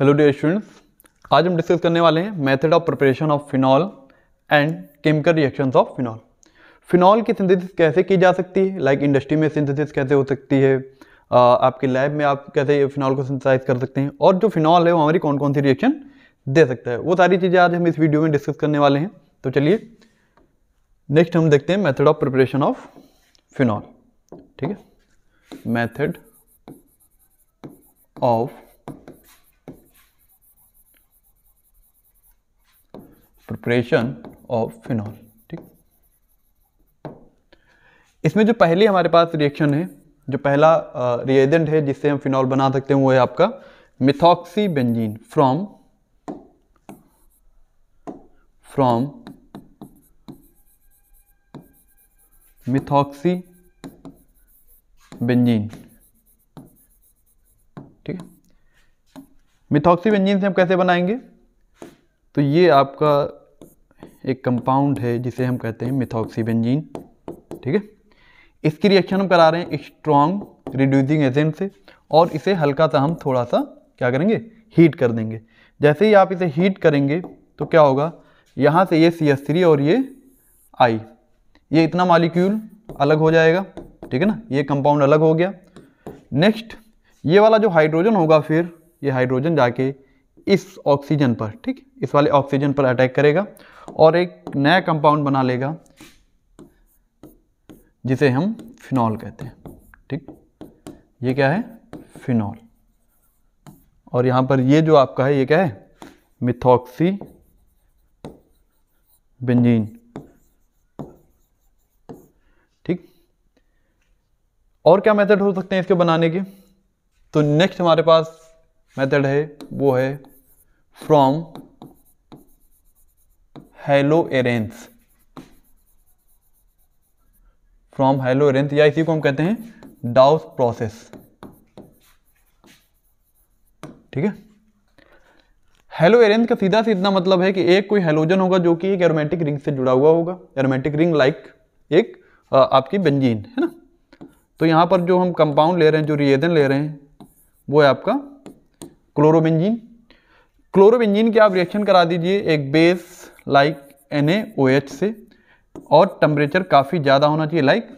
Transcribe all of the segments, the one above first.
hello dear students आज हम discuss करने वाले हैं method of preparation of phenol and chemical reactions of phenol phenol की सिंथेसिस कैसे की जा सकती है लाइक like इंडस्ट्री में सिंथेसिस कैसे हो सकती है आपके लैब में आप कैसे फिनॉल को सिंथेसाइज कर सकते हैं और जो फिनॉल है वो हमारी कौन कौन सी रिएक्शन दे सकता है वो सारी चीज़ें आज हम इस वीडियो में डिस्कस करने वाले हैं तो चलिए नेक्स्ट हम देखते हैं method of preparation of phenol ठीक है method of preparation of phenol ठीक इसमें जो पहली हमारे पास रिएक्शन है जो पहला रिएजेंट है जिससे हम फिनॉल बना सकते हैं वो है आपका methoxy benzene from from methoxy benzene ठीक है मिथॉक्सी बेंजीन से हम कैसे बनाएंगे तो ये आपका एक कंपाउंड है जिसे हम कहते हैं मिथॉक्सीबेंजीन ठीक है इसकी रिएक्शन हम करा रहे हैं स्ट्रॉन्ग रिड्यूसिंग एजेंट से और इसे हल्का सा हम थोड़ा सा क्या करेंगे हीट कर देंगे जैसे ही आप इसे हीट करेंगे तो क्या होगा यहाँ से ये सी एस थ्री और ये आई ये इतना मालिक्यूल अलग हो जाएगा ठीक है ना ये कंपाउंड अलग हो गया नेक्स्ट ये वाला जो हाइड्रोजन होगा फिर ये हाइड्रोजन जाके इस ऑक्सीजन पर ठीक इस वाले ऑक्सीजन पर अटैक करेगा और एक नया कंपाउंड बना लेगा जिसे हम फिनॉल कहते हैं ठीक ये क्या है फिनॉल और यहां पर ये जो आपका है ये क्या है मिथॉक्सी बेंजीन ठीक और क्या मेथड हो सकते हैं इसके बनाने के तो नेक्स्ट हमारे पास मेथड है वो है from arene from halo arene या इसी को हम कहते हैं डाउस प्रोसेस ठीक है हेलो एरेंथ का सीधा से इतना मतलब है कि एक कोई हेलोजन होगा जो कि एक एरोमेटिक रिंग से जुड़ा हुआ होगा एरोमेटिक रिंग लाइक एक आ, आपकी बेंजीन है ना तो यहां पर जो हम कंपाउंड ले रहे हैं जो रिएजन ले रहे हैं वो है आपका क्लोरोबेंजीन क्लोरोबेंजीन की आप रिएक्शन करा दीजिए एक बेस लाइक एन से और टेम्परेचर काफ़ी ज़्यादा होना चाहिए लाइक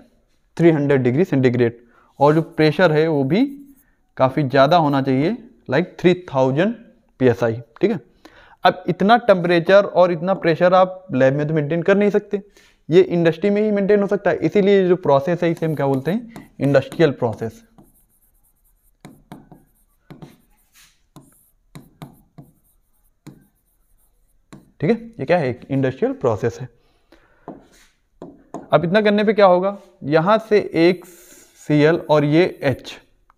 300 डिग्री सेंटीग्रेड और जो प्रेशर है वो भी काफ़ी ज़्यादा होना चाहिए लाइक 3000 थाउजेंड ठीक है अब इतना टेम्परेचर और इतना प्रेशर आप लैब में तो मेंटेन कर नहीं सकते ये इंडस्ट्री में ही मेंटेन हो सकता है इसीलिए जो प्रोसेस है इसे हम क्या बोलते हैं इंडस्ट्रियल प्रोसेस ठीक है ये क्या है एक इंडस्ट्रियल प्रोसेस है अब इतना करने पे क्या होगा यहां से एक सी और ये एच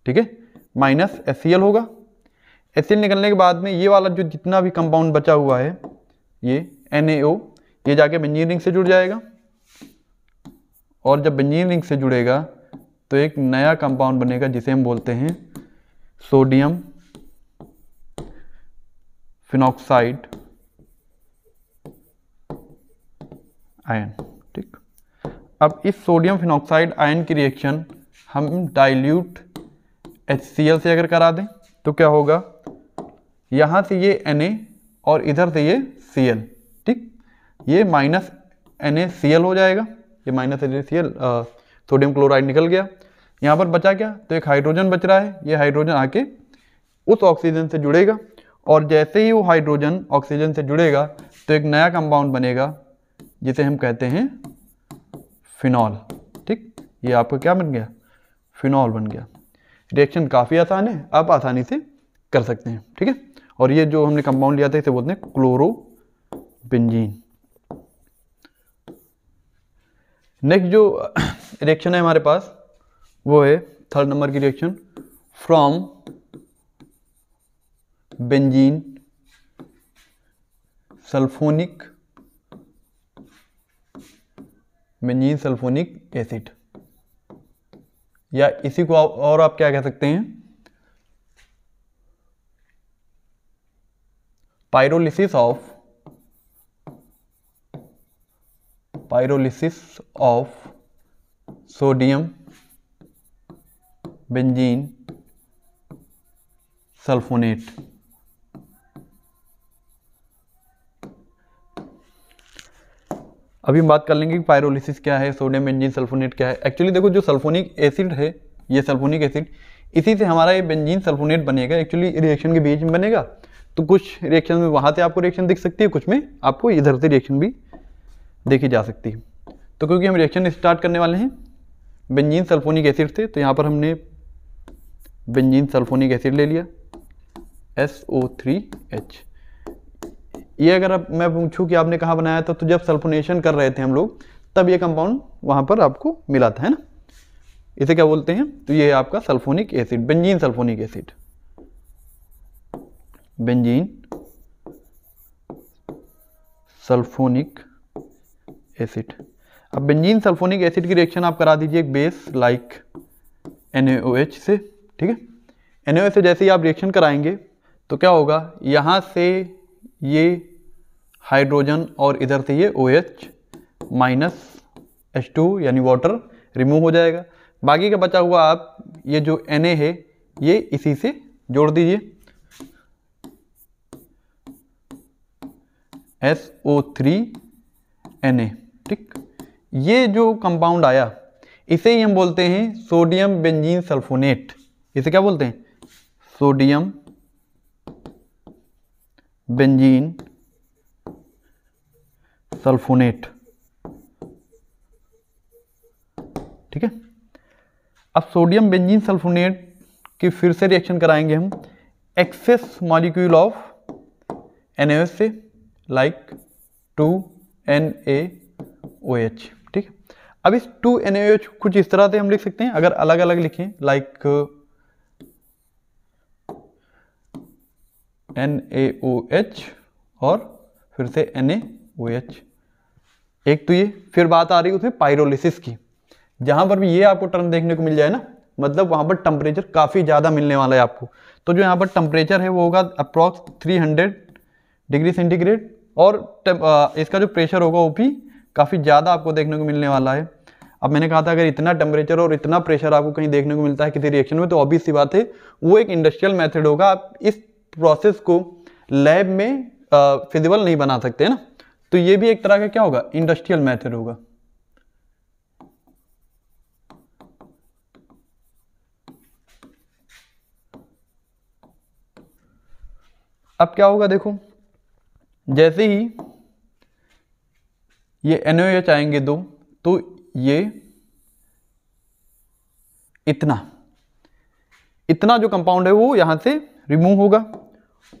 ठीक है माइनस एस होगा एस निकलने के बाद में ये वाला जो जितना भी कंपाउंड बचा हुआ है ये एन ये जाके बंजीन रिंग से जुड़ जाएगा और जब बंजीन रिंग से जुड़ेगा तो एक नया कंपाउंड बनेगा जिसे हम बोलते हैं सोडियम फिनॉक्साइड आयन ठीक अब इस सोडियम फिनॉक्साइड आयन की रिएक्शन हम डाइल्यूट एच से अगर करा दें तो क्या होगा यहाँ से ये Na और इधर से ये Cl ठीक ये माइनस NaCl हो जाएगा ये माइनस NaCl सोडियम क्लोराइड निकल गया यहाँ पर बचा क्या तो एक हाइड्रोजन बच रहा है ये हाइड्रोजन आके उस ऑक्सीजन से जुड़ेगा और जैसे ही वो हाइड्रोजन ऑक्सीजन से जुड़ेगा तो एक नया कंपाउंड बनेगा जिसे हम कहते हैं फिनॉल ठीक ये आपका क्या बन गया फिनॉल बन गया रिएक्शन काफ़ी आसान है आप आसानी से कर सकते हैं ठीक है और ये जो हमने कंपाउंड लिया था इसे बोलते हैं क्लोरोबेंजीन नेक्स्ट जो रिएक्शन है हमारे पास वो है थर्ड नंबर की reaction from benzene sulphonic benzene sulphonic acid या इसी को और आप क्या कह सकते हैं pyrolysis of pyrolysis of sodium benzene sulphonate अभी हम बात कर लेंगे कि पायरोलिसिस क्या है सोडियम बेंजीन सल्फोनेट क्या है एक्चुअली देखो जो सल्फोनिक एसिड है ये सल्फोनिक एसिड इसी से हमारा ये बेंजीन सल्फोनेट बनेगा एक्चुअली रिएक्शन के बीच में बनेगा तो कुछ रिएक्शन में वहाँ से आपको रिएक्शन दिख सकती है कुछ में आपको इधर से रिएक्शन भी देखी जा सकती है तो क्योंकि हम रिएक्शन स्टार्ट करने वाले हैं बेंजीन सल्फोनिक एसिड से तो यहाँ पर हमने बेंजीन सल्फोनिक एसिड ले लिया एस ओ थ्री एच ये अगर अब मैं पूछूं कि आपने कहाँ बनाया था तो जब सल्फोनेशन कर रहे थे हम लोग तब ये कंपाउंड वहाँ पर आपको मिला था है ना इसे क्या बोलते हैं तो ये है आपका sulphonic acid benzene sulphonic acid benzene sulphonic acid अब बेंजीन सल्फोनिक एसिड की रिएक्शन आप करा दीजिए एक बेस लाइक NaOH से ठीक है NaOH से जैसे ही आप रिएक्शन कराएंगे तो क्या होगा यहाँ से ये हाइड्रोजन और इधर से ये O H minus H two यानी वाटर रिमूव हो जाएगा बाकी का बचा हुआ आप ये जो एन ए है ये इसी से जोड़ दीजिए S O three N A ठीक ये जो कंपाउंड आया इसे ही हम बोलते हैं सोडियम बेंजीन सल्फोनेट इसे क्या बोलते हैं सोडियम बेंजीन सल्फोनेट ठीक है अब सोडियम बेंजीन सल्फोनेट की फिर से रिएक्शन कराएंगे हम एक्सेस मॉलिक्यूल ऑफ एन से like two N A O H ठीक है अब इस टू एन एच कुछ इस तरह से हम लिख सकते हैं अगर अलग अलग लिखें like N A O H और फिर से एन ए ओ एच एक तो ये फिर बात आ रही है उसमें पायरोलिसिस की जहाँ पर भी ये आपको टर्म देखने को मिल जाए ना मतलब वहाँ पर टम्परेचर काफ़ी ज़्यादा मिलने वाला है आपको तो जो यहाँ पर टेम्परेचर है वो होगा अप्रॉक्स 300 डिग्री सेंटीग्रेड और इसका जो प्रेशर होगा वो भी काफ़ी ज़्यादा आपको देखने को मिलने वाला है अब मैंने कहा था अगर इतना टेम्परेचर और इतना प्रेशर आपको कहीं देखने को मिलता है किसी रिएक्शन में तो ऑब्वियस सी बात है वो एक इंडस्ट्रियल मेथड होगा आप इस प्रोसेस को लैब में फिजिबल नहीं बना सकते ना तो ये भी एक तरह का क्या होगा इंडस्ट्रियल मेथड होगा अब क्या होगा देखो जैसे ही ये एनओएच आएंगे दो तो ये इतना इतना जो कंपाउंड है वो यहां से रिमूव होगा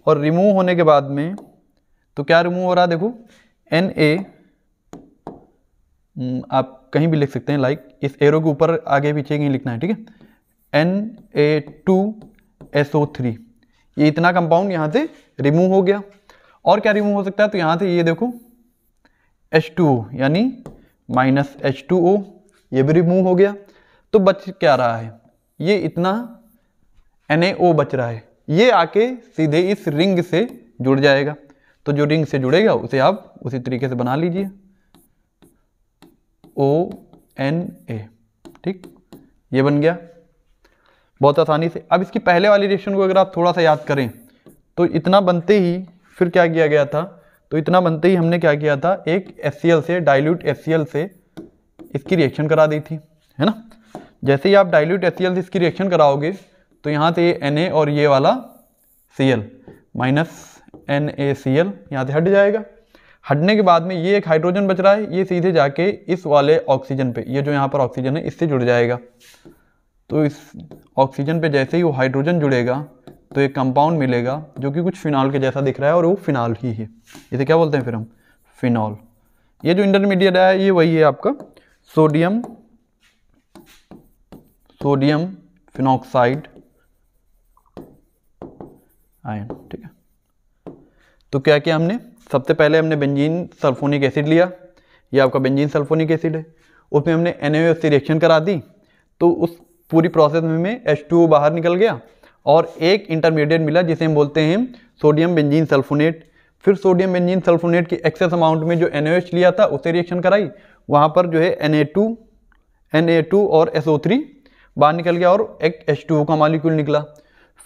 और रिमूव होने के बाद में तो क्या रिमूव हो रहा है देखो एन ए mm, आप कहीं भी लिख सकते हैं लाइक इस एरो के ऊपर आगे पीछे कहीं लिखना है ठीक है N A two S O three ये इतना कंपाउंड यहाँ से रिमूव हो गया और क्या रिमूव हो सकता है तो यहाँ से ये देखो एच टू ओ यानी माइनस एच टू ओ ये भी रिमूव हो गया तो बच क्या रहा है ये इतना एन ए ओ बच रहा है ये आके सीधे इस रिंग से जुड़ जाएगा तो जो रिंग से जुड़ेगा उसे आप उसी तरीके से बना लीजिए ओ एन ए ठीक ये बन गया बहुत आसानी से अब इसकी पहले वाली रिएक्शन को अगर आप थोड़ा सा याद करें तो इतना बनते ही फिर क्या किया गया था तो इतना बनते ही हमने क्या किया था एक एस से डायल्यूट एस से इसकी रिएक्शन करा दी थी है ना जैसे ही आप डायल्यूट एस से इसकी रिएक्शन कराओगे तो यहाँ से ये एन और ये वाला C L minus N A C L यहाँ से हट जाएगा हटने के बाद में ये एक हाइड्रोजन बच रहा है ये सीधे जाके इस वाले ऑक्सीजन पे ये जो यहाँ पर ऑक्सीजन है इससे जुड़ जाएगा तो इस ऑक्सीजन पे जैसे ही वो हाइड्रोजन जुड़ेगा तो एक कंपाउंड मिलेगा जो कि कुछ फिनॉल के जैसा दिख रहा है और वो फिनॉल ही है इसे क्या बोलते हैं फिर हम फिनॉल ये जो इंटरमीडिएट है ये वही है आपका सोडियम सोडियम फिनॉक्साइड आयन ठीक है तो क्या किया हमने सबसे पहले हमने बेंजीन सल्फोनिक एसिड लिया ये आपका बेंजीन सल्फोनिक एसिड है उसमें हमने एन से रिएक्शन करा दी तो उस पूरी प्रोसेस में हमें एच बाहर निकल गया और एक इंटरमीडिएट मिला जिसे हम बोलते हैं सोडियम बेंजीन सल्फोनेट फिर सोडियम बेंजीन सल्फोनेट के एक्सेस अमाउंट में जो एन लिया था उसे रिएक्शन कराई वहाँ पर जो है N A two N A two और एस ओ थ्री बाहर निकल गया और एक एच टू का मालिक्यूल निकला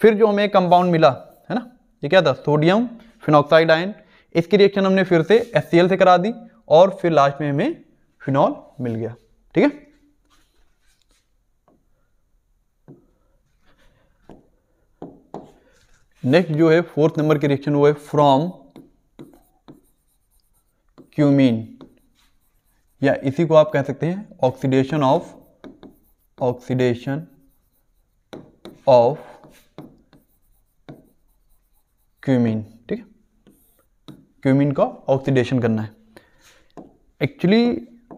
फिर जो हमें कंपाउंड मिला है ना ये क्या था सोडियम फिनॉक्साइड आयन इसकी रिएक्शन हमने फिर से एस से करा दी और फिर लास्ट में हमें फिनॉल मिल गया ठीक है नेक्स्ट जो है फोर्थ नंबर की रिएक्शन वो है फ्रॉम क्यूमीन या इसी को आप कह सकते हैं oxidation of oxidation of cumene cumene का ऑक्सीडेशन करना है एक्चुअली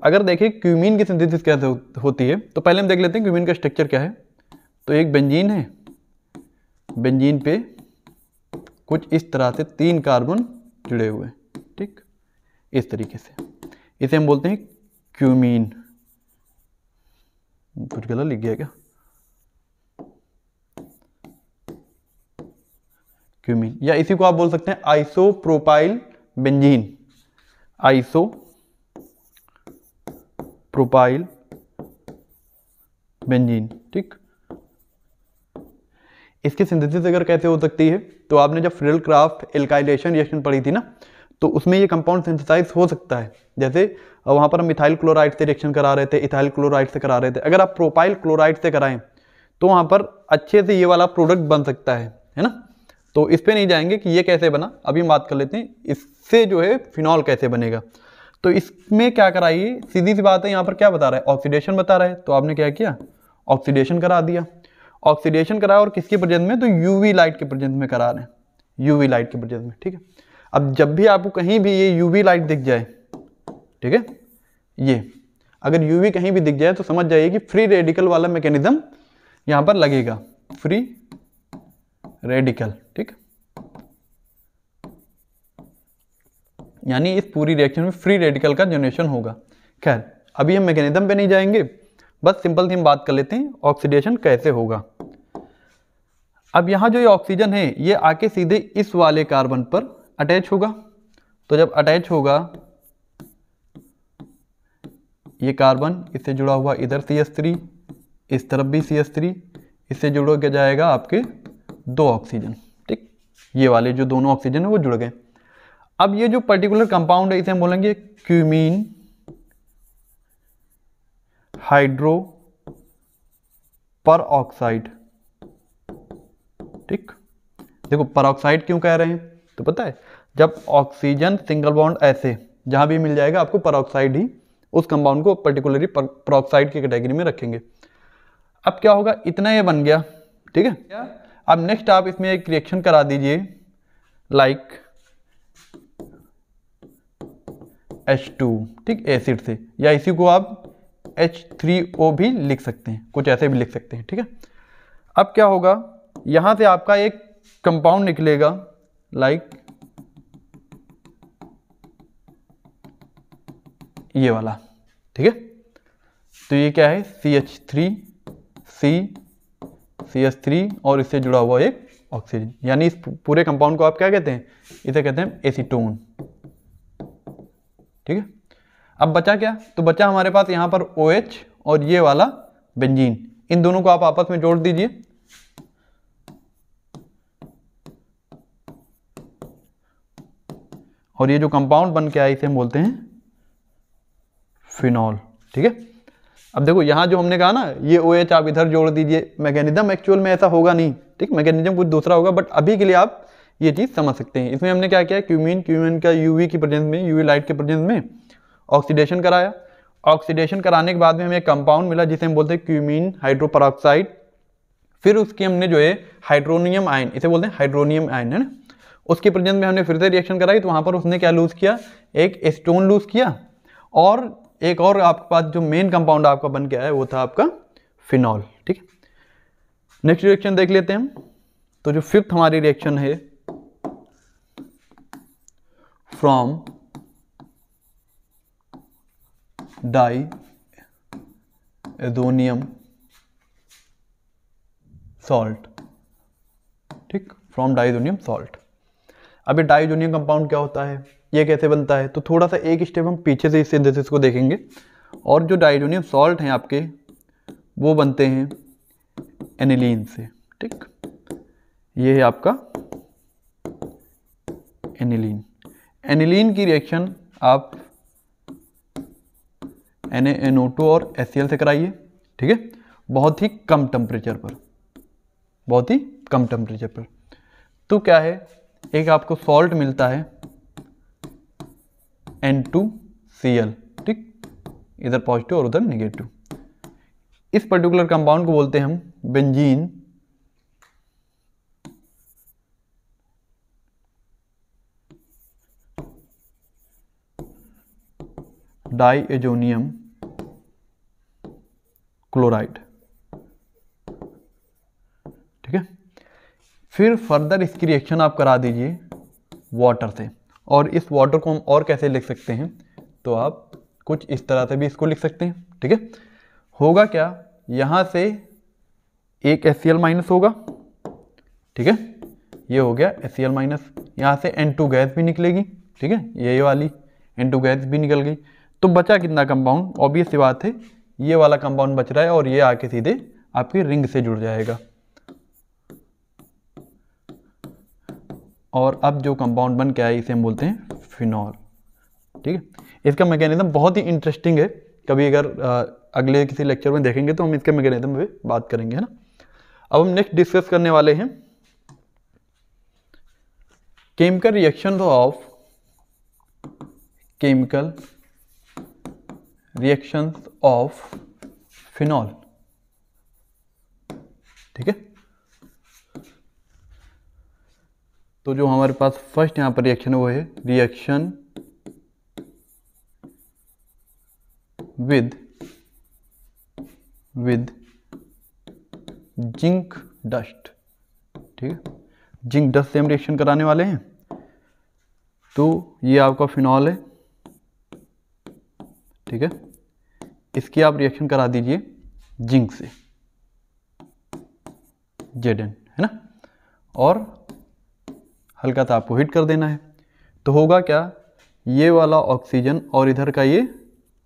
अगर देखें क्यूमिन की सिंथेसिस कैसे होती है तो पहले हम देख लेते हैं क्यूमिन का स्ट्रक्चर क्या है तो एक बेंजीन है बेंजीन पे कुछ इस तरह से तीन कार्बन जुड़े हुए हैं ठीक इस तरीके से इसे हम बोलते हैं क्यूमीन कुछ गलत लिख गया क्या क्यूमीन या इसी को आप बोल सकते हैं isopropyl benzene iso propyl benzene ठीक इसकी सिंथेसिस अगर कैसे हो सकती है तो आपने जब फ्रिल क्राफ्ट एल्काइलेशन रिएक्शन पढ़ी थी ना तो उसमें ये कंपाउंड सिंथेसाइज हो सकता है जैसे वहां पर हम मिथाइल क्लोराइड से रिएक्शन करा रहे थे इथाइल क्लोराइड से करा रहे थे अगर आप प्रोपाइल क्लोराइड से कराएं तो वहां पर अच्छे से ये वाला प्रोडक्ट बन सकता है है ना तो इस पर नहीं जाएंगे कि ये कैसे बना अभी हम बात कर लेते हैं इससे जो है फिनॉल कैसे बनेगा तो इसमें क्या कराइए सीधी सी बात है यहाँ पर क्या बता रहा है ऑक्सीडेशन बता रहा है तो आपने क्या किया ऑक्सीडेशन करा दिया ऑक्सीडेशन करा और किसके प्रजेंस में तो यूवी लाइट के प्रजेंस में करा रहे हैं यूवी लाइट के प्रजेंस में ठीक है अब जब भी आपको कहीं भी ये यूवी लाइट दिख जाए ठीक है ये अगर यूवी कहीं भी दिख जाए तो समझ जाइए कि फ्री रेडिकल वाला मैकेनिज्म यहाँ पर लगेगा फ्री रेडिकल ठीक यानी इस पूरी रिएक्शन में फ्री रेडिकल का जनरेशन होगा खैर अभी हम मैकेनिज्म पे नहीं जाएंगे बस सिंपल सी हम बात कर लेते हैं ऑक्सीडेशन कैसे होगा अब यहां जो ये ऑक्सीजन है ये आके सीधे इस वाले कार्बन पर अटैच होगा तो जब अटैच होगा ये कार्बन इससे जुड़ा हुआ इधर सी एस थ्री इस तरफ भी सी एस थ्री इससे जुड़ो के जाएगा आपके दो ऑक्सीजन ठीक ये वाले जो दोनों ऑक्सीजन है वो जुड़ गए अब ये जो पर्टिकुलर कंपाउंड है इसे हम बोलेंगे क्यूमीन हाइड्रो पर ऑक्साइड ठीक देखो पर क्यों कह रहे हैं तो पता है जब ऑक्सीजन सिंगल बॉन्ड ऐसे जहां भी मिल जाएगा आपको पर ही उस कंपाउंड को पर्टिकुलरली परऑक्साइड की कैटेगरी में रखेंगे अब क्या होगा इतना ये बन गया ठीक है अब नेक्स्ट आप इसमें एक रिएक्शन करा दीजिए लाइक एच टू ठीक एसिड से या इसी को आप एच थ्री ओ भी लिख सकते हैं कुछ ऐसे भी लिख सकते हैं ठीक है अब क्या होगा यहां से आपका एक कंपाउंड निकलेगा लाइक ये वाला ठीक है तो ये क्या है सी एच थ्री सी सी और इससे जुड़ा हुआ एक ऑक्सीजन यानी इस पूरे कंपाउंड को आप क्या कहते हैं इसे कहते हैं एसीटोन ठीक है अब बचा क्या तो बचा हमारे पास यहाँ पर ओ OH और ये वाला बेंजीन इन दोनों को आप आपस में जोड़ दीजिए और ये जो कंपाउंड बन के आए इसे हम बोलते हैं फिनॉल ठीक है अब देखो यहाँ जो हमने कहा ना ये ओ एच आप इधर जोड़ दीजिए मैकेनिज्म एक्चुअल में ऐसा होगा नहीं ठीक मैकेनिज्म कुछ दूसरा होगा बट अभी के लिए आप ये चीज़ समझ सकते हैं इसमें हमने क्या किया क्यूमिन क्यूमिन का यूवी की प्रेजेंस में यूवी लाइट के प्रेजेंस में ऑक्सीडेशन कराया ऑक्सीडेशन कराने के बाद में हमें एक कंपाउंड मिला जिसे हम बोलते हैं क्यूमिन हाइड्रोपरऑक्साइड फिर उसकी हमने जो है हाइड्रोनियम आयन इसे बोलते हैं हाइड्रोनियम आयन है ना उसके प्रेजेंस में हमने फिर से रिएक्शन कराई तो वहाँ पर उसने क्या लूज़ किया एक स्टोन लूज़ किया और एक और आपके पास जो मेन कंपाउंड आपका बन के आया वो था आपका फिनॉल ठीक है नेक्स्ट रिएक्शन देख लेते हैं हम तो जो फिफ्थ हमारी रिएक्शन है फ्रॉम डाई एडोनियम सॉल्ट ठीक फ्रॉम डाइजोनियम सॉल्ट अभी डाइजोनियम कंपाउंड क्या होता है ये कैसे बनता है तो थोड़ा सा एक स्टेप हम पीछे से इस सिंथेसिस को देखेंगे और जो डाइजोनियम सॉल्ट हैं आपके वो बनते हैं एनिलीन से ठीक ये है आपका एनिलीन एनिलीन की रिएक्शन आप एन एन ओ टू और एस से कराइए ठीक है बहुत ही कम टेम्परेचर पर बहुत ही कम टेम्परेचर पर तो क्या है एक आपको सॉल्ट मिलता है एन टू सी एल ठीक इधर पॉजिटिव और उधर निगेटिव इस पर्टिकुलर कंपाउंड को बोलते हैं हम बेंजीन डाई एजोनियम क्लोराइड ठीक है फिर फर्दर इसकी रिएक्शन आप करा दीजिए वाटर से और इस वाटर को हम और कैसे लिख सकते हैं तो आप कुछ इस तरह से भी इसको लिख सकते हैं ठीक है होगा क्या यहाँ से एक एस माइनस होगा ठीक है ये हो गया एस माइनस यहाँ से एन टू गैस भी निकलेगी ठीक है यही वाली एन टू गैस भी निकल गई तो बचा कितना कंपाउंड ऑब्वियस बात है ये वाला कंपाउंड बच रहा है और ये आके सीधे आपकी रिंग से जुड़ जाएगा और अब जो कंपाउंड बन के आया इसे हम बोलते हैं फिनॉल ठीक है इसका मैकेनिज्म बहुत ही इंटरेस्टिंग है कभी अगर अगले किसी लेक्चर में देखेंगे तो हम इसके मैकेनिज्म पे बात करेंगे है ना अब हम नेक्स्ट डिस्कस करने वाले हैं chemical reaction of chemical reactions of phenol ठीक है तो जो हमारे पास फर्स्ट यहां पर रिएक्शन वो है reaction with with zinc dust ठीक है जिंक डस्ट से हम रिएक्शन कराने वाले हैं तो ये आपका फिनॉल है ठीक है इसकी आप रिएक्शन करा दीजिए जिंक से जेड है ना और हल्का सा आपको हिट कर देना है तो होगा क्या ये वाला ऑक्सीजन और इधर का ये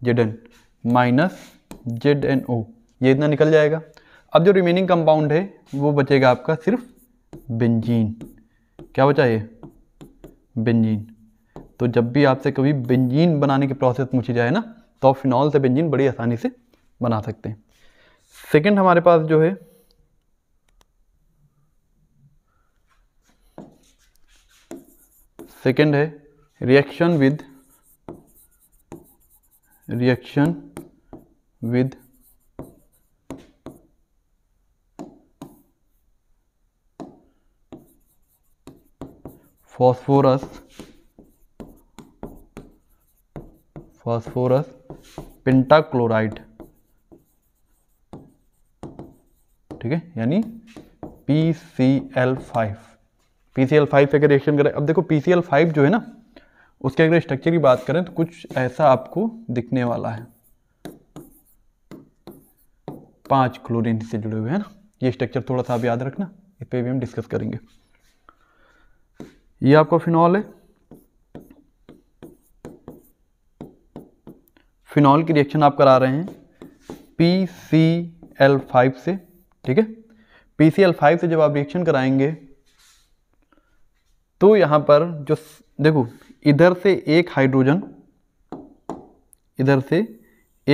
Z N minus Z N O ये इतना निकल जाएगा अब जो रिमेनिंग कंपाउंड है वो बचेगा आपका सिर्फ बेंजीन क्या बचा ये बेंजीन तो जब भी आपसे कभी बेंजीन बनाने की प्रोसेस पूछी जाए ना तो आप फिनॉल से बेंजीन बड़ी आसानी से बना सकते हैं सेकंड हमारे पास जो है सेकंड है reaction with reaction with phosphorus phosphorus pentachloride ठीक है यानी P C L five P five से अगर रिएक्शन करें अब देखो पीसीएल फाइव जो है ना उसके अगर स्ट्रक्चर की बात करें तो कुछ ऐसा आपको दिखने वाला है पांच क्लोरीन से जुड़े हुए हैं ना ये स्ट्रक्चर थोड़ा सा आप याद रखना इस पर भी हम डिस्कस करेंगे ये आपका फिनॉल है फिनॉल की रिएक्शन आप करा रहे हैं पी सी एल फाइव से ठीक है पी सी एल फाइव से जब आप रिएक्शन कराएंगे तो यहाँ पर जो देखो इधर से एक हाइड्रोजन इधर से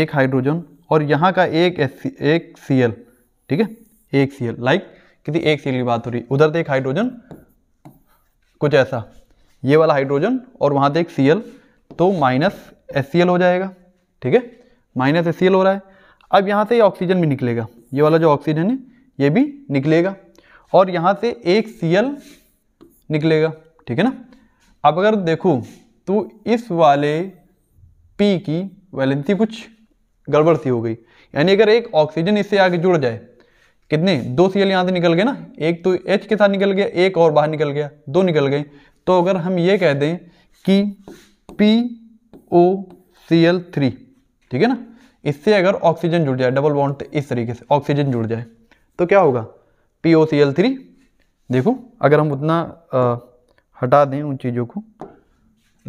एक हाइड्रोजन और यहाँ का एक एस एक सी एल ठीक है एक सी एल लाइक किसी एक सी एल की बात हो रही है उधर से एक हाइड्रोजन कुछ ऐसा ये वाला हाइड्रोजन और वहाँ से एक सी एल तो माइनस एस सी एल हो जाएगा ठीक है माइनस एस सी एल हो रहा है अब यहाँ से ये ऑक्सीजन भी निकलेगा ये वाला जो ऑक्सीजन है ये भी निकलेगा और यहाँ से एक सी एल निकलेगा ठीक है ना अब अगर देखो तो इस वाले पी की वैलेंसी कुछ गड़बड़ सी हो गई यानी अगर एक ऑक्सीजन इससे आगे जुड़ जाए कितने दो सी एल यहाँ से निकल गए ना एक तो एच के साथ निकल गया एक और बाहर निकल गया दो निकल गए तो अगर हम ये कह दें कि P O C L three ठीक है ना इससे अगर ऑक्सीजन जुड़ जाए डबल बॉन्ड इस तरीके से ऑक्सीजन जुड़ जाए तो क्या होगा P O C L three देखो अगर हम उतना आ, हटा दें उन चीज़ों को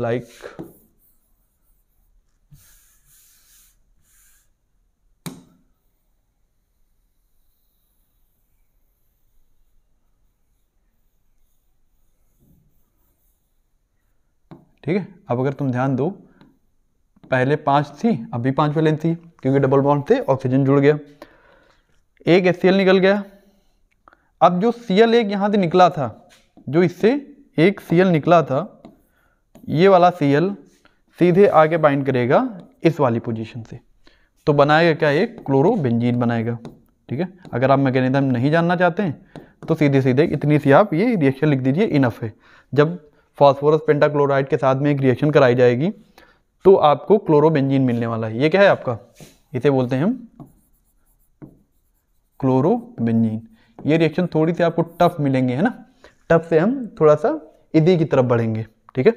लाइक ठीक है अब अगर तुम ध्यान दो पहले पांच थी अभी पांच वैलेंस थी क्योंकि डबल बॉन्ड थे ऑक्सीजन जुड़ गया एक एस निकल गया अब जो सी एल एक यहाँ से निकला था जो इससे एक सी एल निकला था ये वाला सी एल सीधे आगे बाइंड करेगा इस वाली पोजीशन से तो बनाएगा क्या एक क्लोरोबेंजीन बनाएगा ठीक है अगर आप मैकेनिज्म नहीं जानना चाहते हैं तो सीधे सीधे इतनी सी आप ये रिएक्शन लिख दीजिए इनफ है जब फॉस्फोरस पेंटाक्लोराइड के साथ में एक रिएक्शन कराई जाएगी तो आपको क्लोरोबेंजीन मिलने वाला है ये क्या है आपका इसे बोलते हैं हम क्लोरोबेंजीन ये रिएक्शन थोड़ी सी आपको टफ मिलेंगे है ना टफ से हम थोड़ा सा इदी की तरफ बढ़ेंगे ठीक है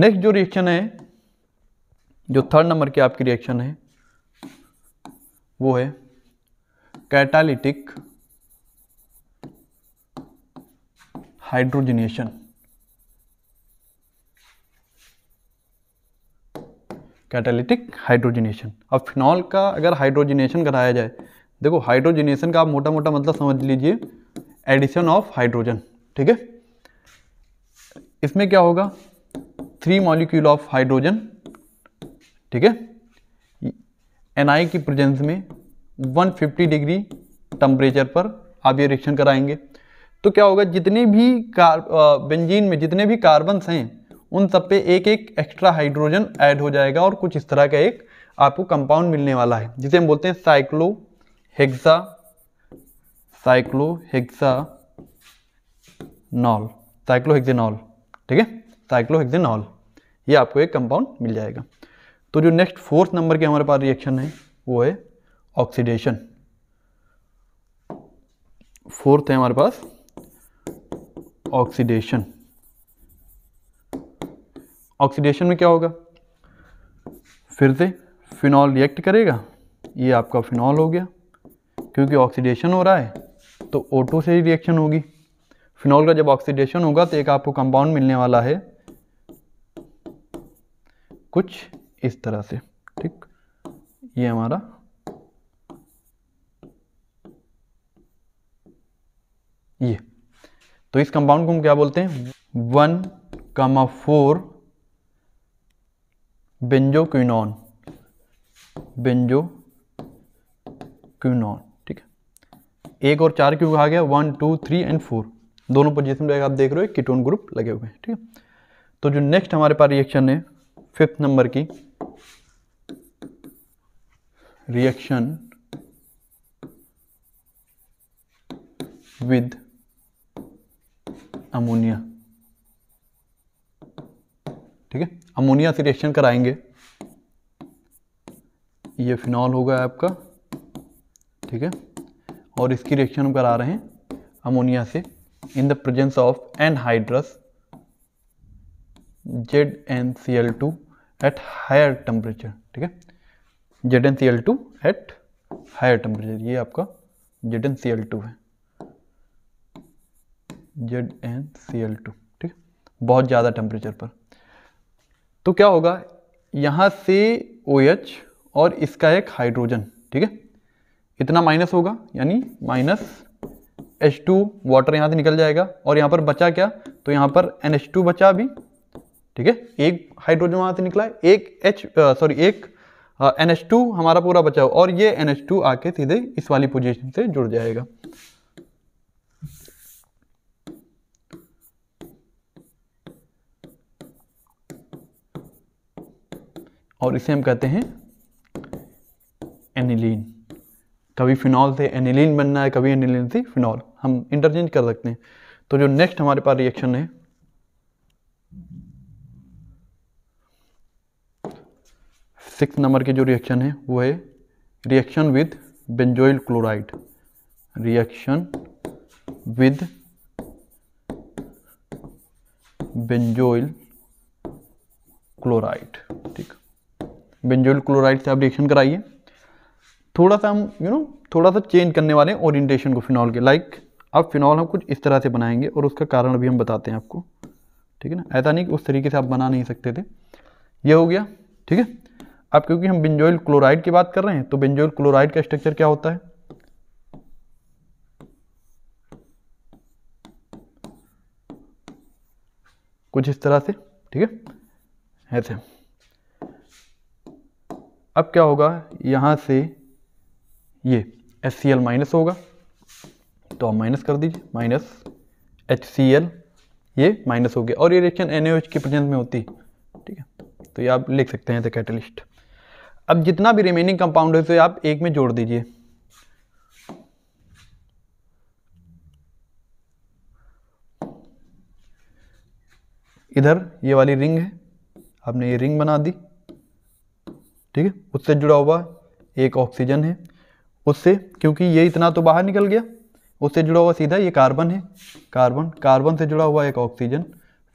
नेक्स्ट जो रिएक्शन है जो थर्ड नंबर की आपकी रिएक्शन है वो है कैटालिटिक हाइड्रोजनेशन कैटालिटिक हाइड्रोजनेशन अब फिनॉल का अगर हाइड्रोजनेशन कराया जाए देखो हाइड्रोजनेशन का आप मोटा मोटा मतलब समझ लीजिए एडिशन ऑफ हाइड्रोजन ठीक है इसमें क्या होगा थ्री मॉलिक्यूल ऑफ हाइड्रोजन ठीक है एनआई की प्रेजेंस में 150 डिग्री टेम्परेचर पर आप ये रिएक्शन कराएंगे तो क्या होगा जितने भी कार बेंजीन में जितने भी कार्बन्स हैं उन सब पे एक एक एक्स्ट्रा हाइड्रोजन ऐड हो जाएगा और कुछ इस तरह का एक आपको कंपाउंड मिलने वाला है जिसे हम बोलते हैं साइक्लो हेक्सा साइक्लोहेक्सानॉल साइक्लोहेक्जेनॉल ठीक है साइक्लोहेक्जेनॉल ये आपको एक कंपाउंड मिल जाएगा तो जो नेक्स्ट फोर्थ नंबर के हमारे पास रिएक्शन है वो है ऑक्सीडेशन फोर्थ है हमारे पास ऑक्सीडेशन ऑक्सीडेशन में क्या होगा फिर से फिनॉल रिएक्ट करेगा ये आपका फिनॉल हो गया क्योंकि ऑक्सीडेशन हो रहा है तो ओटो से ही रिएक्शन होगी फिनॉल का जब ऑक्सीडेशन होगा तो एक आपको कंपाउंड मिलने वाला है कुछ इस तरह से ठीक ये हमारा ये तो इस कंपाउंड को हम क्या बोलते हैं one comma four benzo quinone benzo quinone एक और चार क्यों कहा गया one two three and four दोनों पोजिशन पर आप देख रहे हो कीटोन ग्रुप लगे हुए हैं ठीक है तो जो नेक्स्ट हमारे पास रिएक्शन है फिफ्थ नंबर की रिएक्शन विद अमोनिया ठीक है अमोनिया से रिएक्शन कराएंगे ये फिनॉल होगा आपका ठीक है और इसकी रिएक्शन हम करा रहे हैं अमोनिया से in the presence of anhydrous Z N C L two at higher temperature ठीक है Z N C L two at higher temperature ये आपका Z N C L two है Z N C L two ठीक है बहुत ज़्यादा temperature पर तो क्या होगा यहाँ से ओ OH एच और इसका एक हाइड्रोजन ठीक है इतना माइनस होगा यानी माइनस एच टू वाटर यहां से निकल जाएगा और यहाँ पर बचा क्या तो यहां पर एन एच टू बचा अभी ठीक है एक हाइड्रोजन वहां से निकला एक एच सॉरी एक एन एच टू हमारा पूरा बचा हो और ये एन एच टू आके सीधे इस वाली पोजीशन से जुड़ जाएगा और इसे हम कहते हैं एनिलीन कभी फिनॉल से एनिलीन बनना है कभी एनिलीन से फिनॉल हम इंटरचेंज कर सकते हैं तो जो नेक्स्ट हमारे पास रिएक्शन है सिक्स नंबर के जो रिएक्शन है वो है reaction with benzoyl chloride reaction with benzoyl chloride ठीक बेंजोइल क्लोराइड से आप रिएक्शन कराइए थोड़ा सा हम यू नो थोड़ा सा चेंज करने वाले हैं ओरिएंटेशन को फिनॉल के लाइक अब फिनॉल हम कुछ इस तरह से बनाएंगे और उसका कारण भी हम बताते हैं आपको ठीक है ना ऐसा नहीं कि उस तरीके से आप बना नहीं सकते थे ये हो गया ठीक है अब क्योंकि हम बेंजोइल क्लोराइड की बात कर रहे हैं तो बेंजोइल क्लोराइड का स्ट्रक्चर क्या होता है कुछ इस तरह से ठीक है ऐसे अब क्या होगा यहाँ से ये एस सी एल माइनस होगा तो आप माइनस कर दीजिए माइनस एच सी एल ये माइनस हो गया और ये रिएक्शन एन के प्रेजेंस में होती है ठीक है तो ये आप लिख सकते हैं कैटलिस्ट अब जितना भी रिमेनिंग कंपाउंड है उसे आप एक में जोड़ दीजिए इधर ये वाली रिंग है आपने ये रिंग बना दी ठीक है उससे जुड़ा हुआ एक ऑक्सीजन है उससे क्योंकि ये इतना तो बाहर निकल गया उससे जुड़ा हुआ सीधा ये कार्बन है कार्बन कार्बन से जुड़ा हुआ एक ऑक्सीजन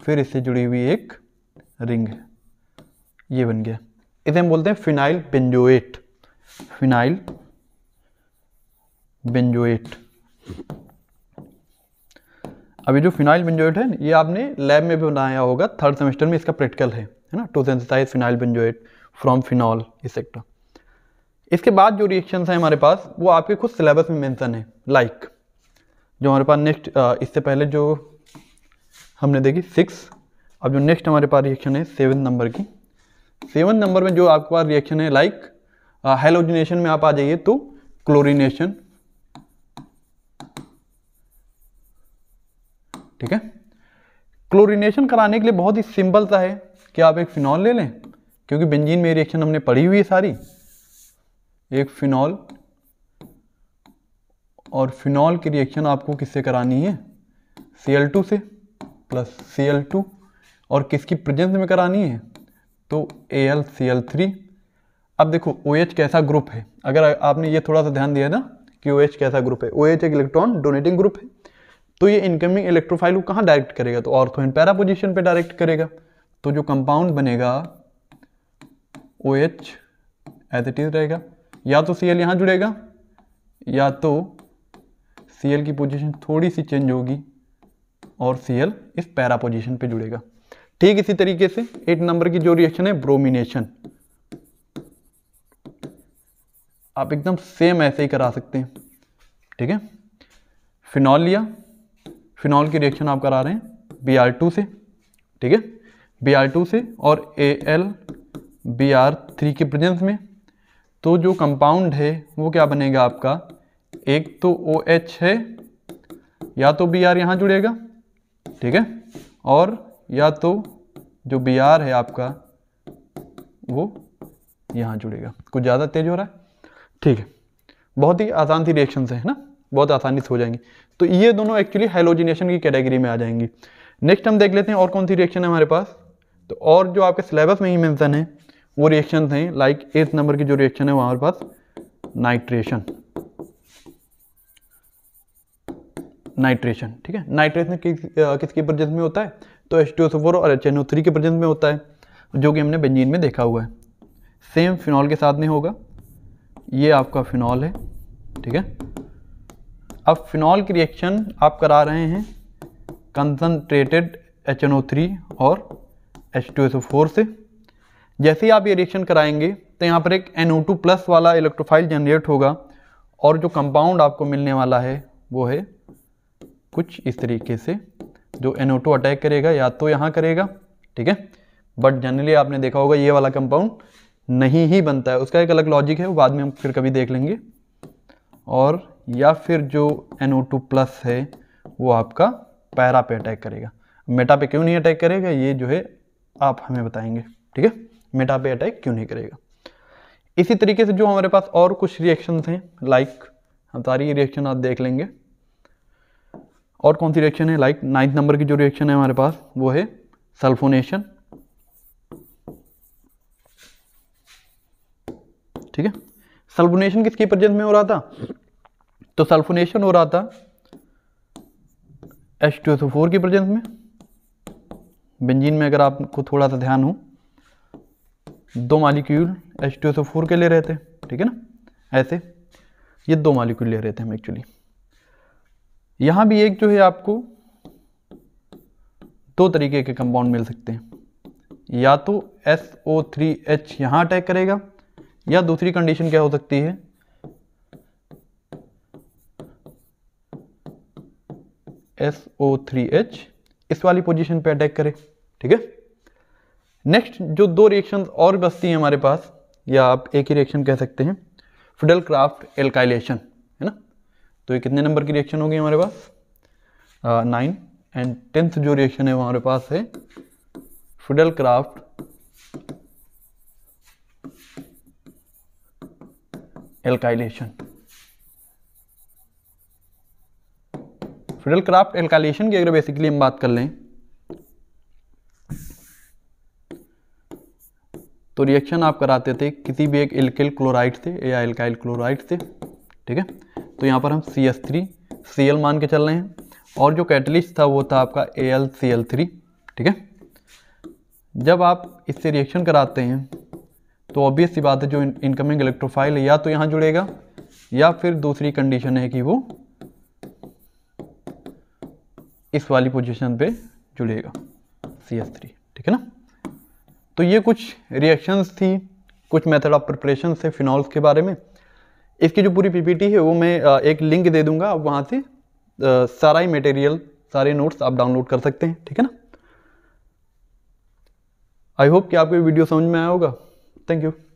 फिर इससे जुड़ी हुई एक रिंग है ये बन गया इसे हम बोलते हैं फिनाइल बेंजोएट फिनाइल बेंजोएट अभी जो फिनाइल बेंजोएट है ये आपने लैब में भी बनाया होगा थर्ड सेमेस्टर में इसका प्रैक्टिकल है है ना to synthesize phenyl benzoate from phenol etcetera इसके बाद जो रिएक्शन हैं हमारे पास वो आपके खुद सिलेबस में मेंशन है लाइक like, जो हमारे पास नेक्स्ट इससे पहले जो हमने देखी सिक्स अब जो नेक्स्ट हमारे पास रिएक्शन है सेवन नंबर की सेवन नंबर में जो आपके पास रिएक्शन है लाइक like, हेलोजिनेशन में आप आ जाइए तो क्लोरिनेशन ठीक है क्लोरिनेशन कराने के लिए बहुत ही सिंपल सा है कि आप एक फिनॉल ले लें क्योंकि बेंजीन में रिएक्शन हमने पढ़ी हुई है सारी एक फिनॉल और फिनॉल की रिएक्शन आपको किससे करानी है Cl2 से प्लस Cl2 और किसकी प्रेजेंस में करानी है तो AlCl3 अब देखो OH कैसा ग्रुप है अगर आपने ये थोड़ा सा ध्यान दिया ना कि OH कैसा ग्रुप है OH एक इलेक्ट्रॉन डोनेटिंग ग्रुप है तो ये इनकमिंग इलेक्ट्रोफाइल को कहाँ डायरेक्ट करेगा तो ऑर्थो इन पैरा पोजिशन पर डायरेक्ट करेगा तो जो कंपाउंड बनेगा O H as it is रहेगा या तो सी एल यहां जुड़ेगा या तो सी एल की पोजीशन थोड़ी सी चेंज होगी और सी एल इस पैरा पोजीशन पे जुड़ेगा ठीक इसी तरीके से एट नंबर की जो रिएक्शन है ब्रोमिनेशन आप एकदम सेम ऐसे ही करा सकते हैं ठीक है फिनॉल लिया फिनॉल की रिएक्शन आप करा रहे हैं बी आर टू से ठीक है बी आर टू से और A L B R three के प्रेजेंस में तो जो कंपाउंड है वो क्या बनेगा आपका एक तो ओ OH है या तो बी आर यहाँ जुड़ेगा ठीक है और या तो जो बी आर है आपका वो यहाँ जुड़ेगा कुछ ज़्यादा तेज हो रहा है ठीक है बहुत ही आसान सी रिएक्शन है ना बहुत आसानी से हो जाएंगी तो ये दोनों एक्चुअली हेलोजिनेशन की कैटेगरी में आ जाएंगी नेक्स्ट हम देख लेते हैं और कौन सी रिएक्शन है हमारे पास तो और जो आपके सिलेबस में ही मेंशन है वो रिएक्शन थे लाइक एथ नंबर की जो रिएक्शन है वो हमारे पास नाइट्रेशन नाइट्रेशन ठीक है नाइट्रेशन किसके प्रेजेंस में होता है तो एच और एच के प्रजेंस में होता है जो कि हमने बेंजीन में देखा हुआ है सेम फिनॉल के साथ नहीं होगा ये आपका फिनॉल है ठीक है अब फिनॉल की रिएक्शन आप करा रहे हैं कंसनट्रेटेड एच और एच से जैसे ही आप ये रिएक्शन कराएंगे तो यहाँ पर एक एन प्लस वाला इलेक्ट्रोफाइल जनरेट होगा और जो कंपाउंड आपको मिलने वाला है वो है कुछ इस तरीके से जो एन अटैक करेगा या तो यहाँ करेगा ठीक है बट जनरली आपने देखा होगा ये वाला कंपाउंड नहीं ही बनता है उसका एक अलग लॉजिक है वो बाद में हम फिर कभी देख लेंगे और या फिर जो एन प्लस है वो आपका पैरा पे अटैक करेगा मेटा पे क्यों नहीं अटैक करेगा ये जो है आप हमें बताएंगे ठीक है मेटा पे अटैक क्यों नहीं करेगा इसी तरीके से जो हमारे पास और कुछ रिएक्शंस हैं लाइक हम सारी रिएक्शन आप देख लेंगे और कौन सी रिएक्शन है लाइक नाइन्थ नंबर की जो रिएक्शन है हमारे पास वो है सल्फोनेशन ठीक है सल्फोनेशन किसकी प्रजेंस में हो रहा था तो सल्फोनेशन हो रहा था एच टू फोर की प्रजेंस में बेंजीन में अगर आपको थोड़ा सा ध्यान हो दो molecule H two O four के ले रहे थे ठीक है ना ऐसे ये दो मालिक्यूल ले रहे थे हम एक्चुअली यहां भी एक जो है आपको दो तरीके के कंपाउंड मिल सकते हैं या तो एस ओ थ्री एच यहां अटैक करेगा या दूसरी कंडीशन क्या हो सकती है एस ओ थ्री एच इस वाली पोजीशन पे अटैक करे ठीक है नेक्स्ट जो दो रिएक्शन और बचती हैं हमारे पास या आप एक ही रिएक्शन कह सकते हैं फिडल क्राफ्ट एल्काइलेशन है ना तो ये कितने नंबर की रिएक्शन होगी हमारे पास नाइन एंड टेंथ जो रिएक्शन है हमारे पास है Friedel Crafts alkylation Friedel Crafts alkylation की अगर बेसिकली हम बात कर लें तो रिएक्शन आप कराते थे किसी भी एक एल्केल क्लोराइड से या एल्काइल क्लोराइड से ठीक है तो यहाँ पर हम C S three C L मान के चल रहे हैं और जो कैटलिस्ट था वो था आपका A L C L three ठीक है जब आप इससे रिएक्शन कराते हैं तो ऑब्वियस सी बात है जो इनकमिंग इलेक्ट्रोफाइल या तो यहाँ जुड़ेगा या फिर दूसरी कंडीशन है कि वो इस वाली पोजिशन पर जुड़ेगा सी एस थ्री ठीक है ना तो ये कुछ रिएक्शंस थी कुछ मेथड ऑफ प्रिपरेशन थे फिनॉल्स के बारे में इसकी जो पूरी पीपीटी है वो मैं एक लिंक दे दूंगा आप वहाँ से सारा ही मटेरियल सारे नोट्स आप डाउनलोड कर सकते हैं ठीक है ना आई होप कि आपको वीडियो समझ में आया होगा थैंक यू